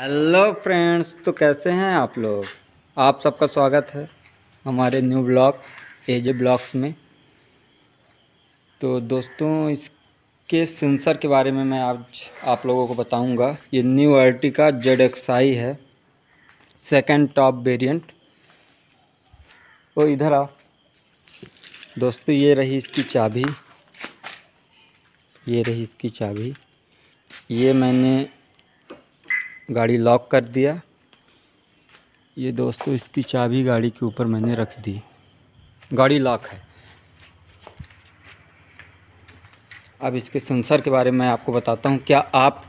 hello friends तो कैसे हैं आप लोग आप सबका स्वागत है हमारे न्यू ब्लॉग एजे ब्लॉग्स में तो दोस्तों इसके सेंसर के बारे में मैं आज आप लोगों को बताऊंगा ये new Ertiga Z X I है सेकंड टॉप वेरिएंट तो इधर आ दोस्तों ये रही इसकी चाबी ये रही इसकी चाबी ये मैंने गाड़ी लॉक कर दिया ये दोस्तों इसकी चाबी गाड़ी के ऊपर मैंने रख दी गाड़ी लॉक है अब इसके सेंसर के बारे में मैं आपको बताता हूँ क्या आप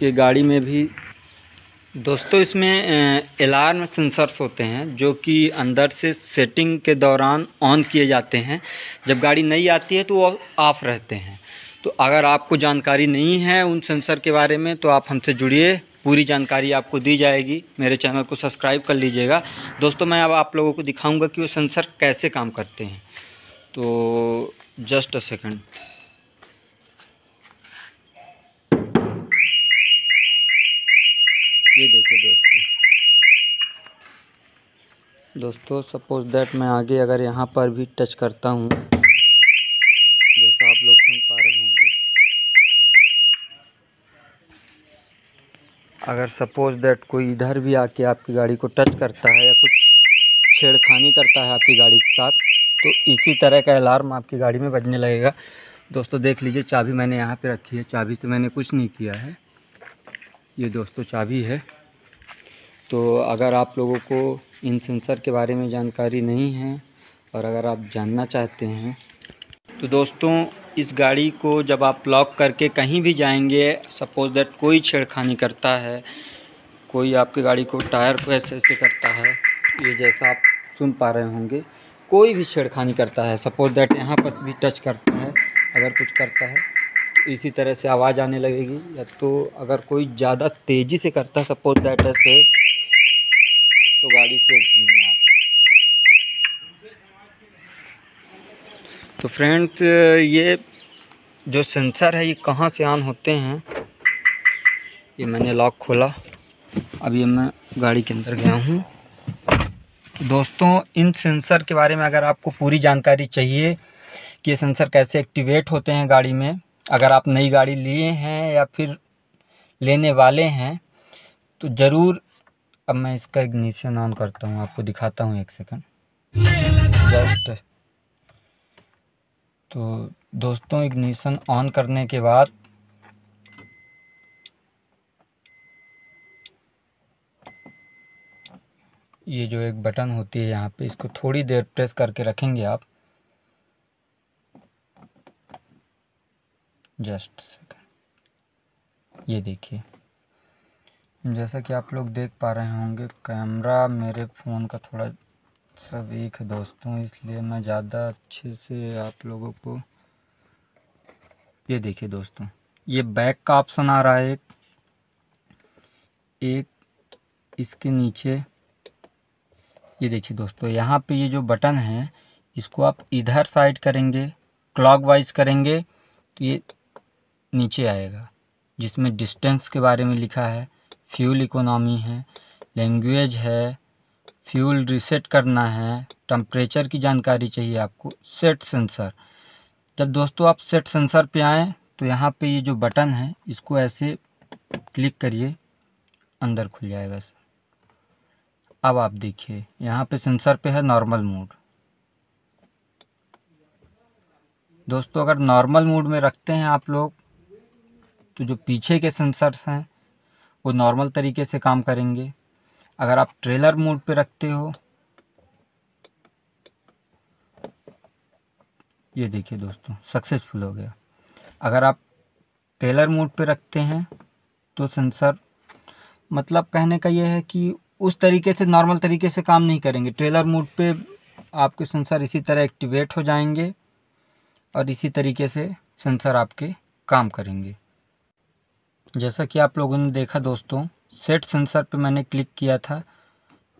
के गाड़ी में भी दोस्तों इसमें अलार्म सेंसर्स होते हैं जो कि अंदर से सेटिंग के दौरान ऑन किए जाते हैं जब गाड़ी नहीं आती है तो वो ऑफ़ रहते हैं तो अगर आपको जानकारी नहीं है उन सेंसर के बारे में तो आप हमसे जुड़िए पूरी जानकारी आपको दी जाएगी मेरे चैनल को सब्सक्राइब कर लीजिएगा दोस्तों मैं अब आप लोगों को दिखाऊंगा कि वो सेंसर कैसे काम करते हैं तो जस्ट अ सेकंड ये देखिए दोस्तों दोस्तों सपोज़ दैट मैं आगे अगर यहाँ पर भी टच करता हूँ अगर सपोज़ दैट कोई इधर भी आके आपकी गाड़ी को टच करता है या कुछ छेड़खानी करता है आपकी गाड़ी के साथ तो इसी तरह का अलार्म आपकी गाड़ी में बजने लगेगा दोस्तों देख लीजिए चाबी मैंने यहाँ पे रखी है चाबी से तो मैंने कुछ नहीं किया है ये दोस्तों चाबी है तो अगर आप लोगों को इन सेंसर के बारे में जानकारी नहीं है और अगर आप जानना चाहते हैं तो दोस्तों इस गाड़ी को जब आप लॉक करके कहीं भी जाएंगे सपोज़ दैट कोई छेड़खानी करता है कोई आपकी गाड़ी को टायर को ऐसे ऐसे करता है ये जैसा आप सुन पा रहे होंगे कोई भी छेड़खानी करता है सपोज़ दैट यहाँ पर भी टच करता है अगर कुछ करता है इसी तरह से आवाज़ आने लगेगी या तो अगर कोई ज़्यादा तेज़ी से करता है सपोज़ दैट ऐसे तो गाड़ी से सुनिए तो फ्रेंड्स ये जो सेंसर है ये कहाँ से ऑन होते हैं ये मैंने लॉक खोला अब ये मैं गाड़ी के अंदर गया हूँ दोस्तों इन सेंसर के बारे में अगर आपको पूरी जानकारी चाहिए कि ये सेंसर कैसे एक्टिवेट होते हैं गाड़ी में अगर आप नई गाड़ी लिए हैं या फिर लेने वाले हैं तो ज़रूर अब मैं इसका इग्निशन ऑन करता हूँ आपको दिखाता हूँ एक सेकंड जस्ट तो दोस्तों इग्निशन ऑन करने के बाद ये जो एक बटन होती है यहाँ पे इसको थोड़ी देर प्रेस करके रखेंगे आप जस्ट सेकंड ये देखिए जैसा कि आप लोग देख पा रहे होंगे कैमरा मेरे फ़ोन का थोड़ा सब एक है दोस्तों इसलिए मैं ज़्यादा अच्छे से आप लोगों को ये देखिए दोस्तों ये बैक का ऑप्शन आ रहा है एक एक इसके नीचे ये देखिए दोस्तों यहाँ पे ये जो बटन है इसको आप इधर साइड करेंगे क्लॉकवाइज करेंगे तो ये नीचे आएगा जिसमें डिस्टेंस के बारे में लिखा है फ्यूल इकोनॉमी है लैंग्वेज है फ्यूल रिसेट करना है टम्परेचर की जानकारी चाहिए आपको सेट सेंसर जब दोस्तों आप सेट सेंसर पे आएँ तो यहाँ पे ये जो बटन है इसको ऐसे क्लिक करिए अंदर खुल जाएगा सर अब आप देखिए यहाँ पे सेंसर पे है नॉर्मल मोड दोस्तों अगर नॉर्मल मोड में रखते हैं आप लोग तो जो पीछे के सेंसर्स हैं वो नॉर्मल तरीके से काम करेंगे अगर आप ट्रेलर मोड पे रखते हो ये देखिए दोस्तों सक्सेसफुल हो गया अगर आप ट्रेलर मोड पे रखते हैं तो सेंसर मतलब कहने का ये है कि उस तरीके से नॉर्मल तरीके से काम नहीं करेंगे ट्रेलर मोड पे आपके सेंसर इसी तरह एक्टिवेट हो जाएंगे और इसी तरीके से सेंसर आपके काम करेंगे जैसा कि आप लोगों ने देखा दोस्तों सेट सेंसर पे मैंने क्लिक किया था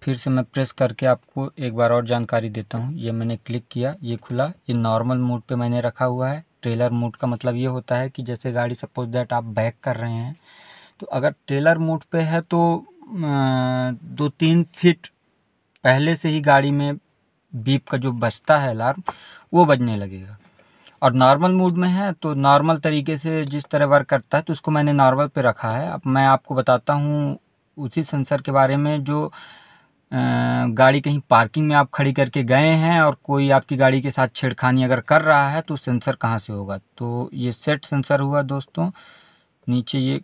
फिर से मैं प्रेस करके आपको एक बार और जानकारी देता हूँ ये मैंने क्लिक किया ये खुला ये नॉर्मल मोड पे मैंने रखा हुआ है ट्रेलर मोड का मतलब ये होता है कि जैसे गाड़ी सपोज दैट आप बैक कर रहे हैं तो अगर ट्रेलर मोड पे है तो दो तीन फिट पहले से ही गाड़ी में बीप का जो बजता है अलार्म वो बजने लगेगा और नॉर्मल मूड में है तो नॉर्मल तरीके से जिस तरह वर्क करता है तो उसको मैंने नॉर्मल पे रखा है अब मैं आपको बताता हूँ उसी सेंसर के बारे में जो गाड़ी कहीं पार्किंग में आप खड़ी करके गए हैं और कोई आपकी गाड़ी के साथ छेड़खानी अगर कर रहा है तो सेंसर कहाँ से होगा तो ये सेट सेंसर हुआ दोस्तों नीचे ये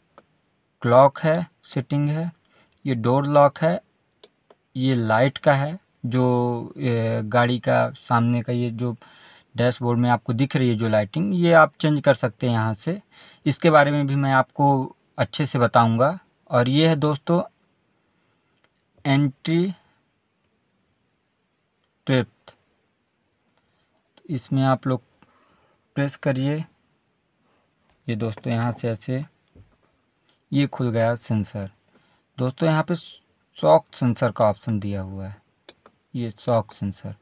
क्लॉक है सेटिंग है ये डोर लॉक है ये लाइट का है जो गाड़ी का सामने का ये जो डैशबोर्ड में आपको दिख रही है जो लाइटिंग ये आप चेंज कर सकते हैं यहाँ से इसके बारे में भी मैं आपको अच्छे से बताऊंगा और ये है दोस्तों एंट्री ट्रेप्थ इसमें आप लोग प्रेस करिए ये दोस्तों यहाँ से ऐसे ये खुल गया सेंसर दोस्तों यहाँ पे शॉक सेंसर का ऑप्शन दिया हुआ है ये शॉक सेंसर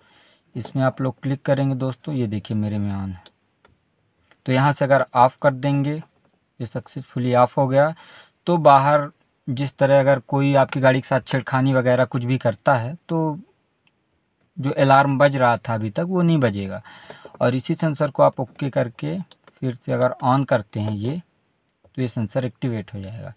इसमें आप लोग क्लिक करेंगे दोस्तों ये देखिए मेरे में ऑन है तो यहाँ से अगर ऑफ़ कर देंगे ये सक्सेसफुली ऑफ हो गया तो बाहर जिस तरह अगर कोई आपकी गाड़ी के साथ छेड़खानी वगैरह कुछ भी करता है तो जो अलार्म बज रहा था अभी तक वो नहीं बजेगा और इसी सेंसर को आप ओके करके फिर से अगर ऑन करते हैं ये तो ये सेंसर एक्टिवेट हो जाएगा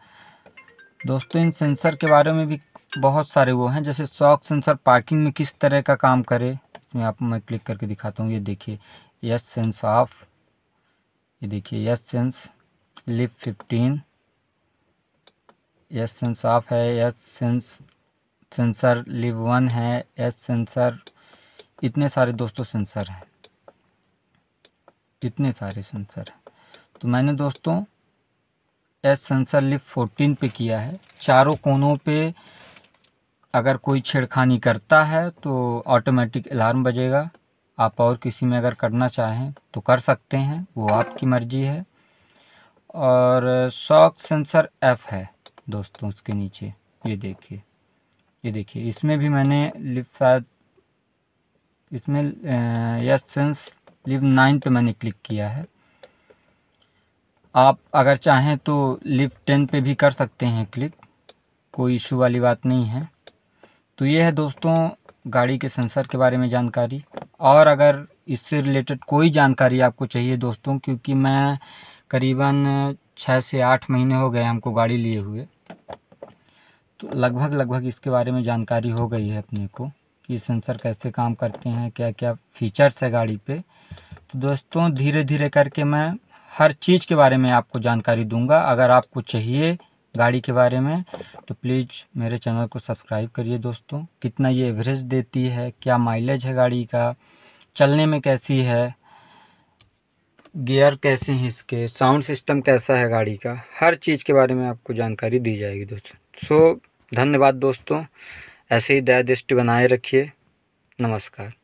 दोस्तों इन सेंसर के बारे में भी बहुत सारे वो हैं जैसे शॉक सेंसर पार्किंग में किस तरह का काम करे मैं आपको मैं क्लिक करके दिखाता हूँ ये देखिए यस सेंस ऑफ ये देखिए yes sense lip fifteen yes sense off है yes sense sensor lip one है यस सेंसर इतने सारे दोस्तों सेंसर हैं इतने सारे सेंसर हैं तो मैंने दोस्तों एस सेंसर लिप फोर्टीन पे किया है चारों कोनों पे अगर कोई छेड़खानी करता है तो ऑटोमेटिक अलार्म बजेगा आप और किसी में अगर करना चाहें तो कर सकते हैं वो आपकी मर्ज़ी है और शॉक सेंसर एफ़ है दोस्तों उसके नीचे ये देखिए ये देखिए इसमें भी मैंने लिप शायद इसमें यस सेंस लिप नाइन पे मैंने क्लिक किया है आप अगर चाहें तो लिप टेन पे भी कर सकते हैं क्लिक कोई इशू वाली बात नहीं है तो ये है दोस्तों गाड़ी के सेंसर के बारे में जानकारी और अगर इससे रिलेटेड कोई जानकारी आपको चाहिए दोस्तों क्योंकि मैं करीबन छः से आठ महीने हो गए हमको गाड़ी लिए हुए तो लगभग लगभग इसके बारे में जानकारी हो गई है अपने को कि सेंसर कैसे काम करते हैं क्या क्या फीचर्स है गाड़ी पे तो दोस्तों धीरे धीरे करके मैं हर चीज़ के बारे में आपको जानकारी दूंगा अगर आपको चाहिए गाड़ी के बारे में तो प्लीज़ मेरे चैनल को सब्सक्राइब करिए दोस्तों कितना ये एवरेज देती है क्या माइलेज है गाड़ी का चलने में कैसी है गियर कैसे हैं इसके साउंड सिस्टम कैसा है गाड़ी का हर चीज़ के बारे में आपको जानकारी दी जाएगी दोस्तों सो धन्यवाद दोस्तों ऐसे ही दया दृष्टि बनाए रखिए नमस्कार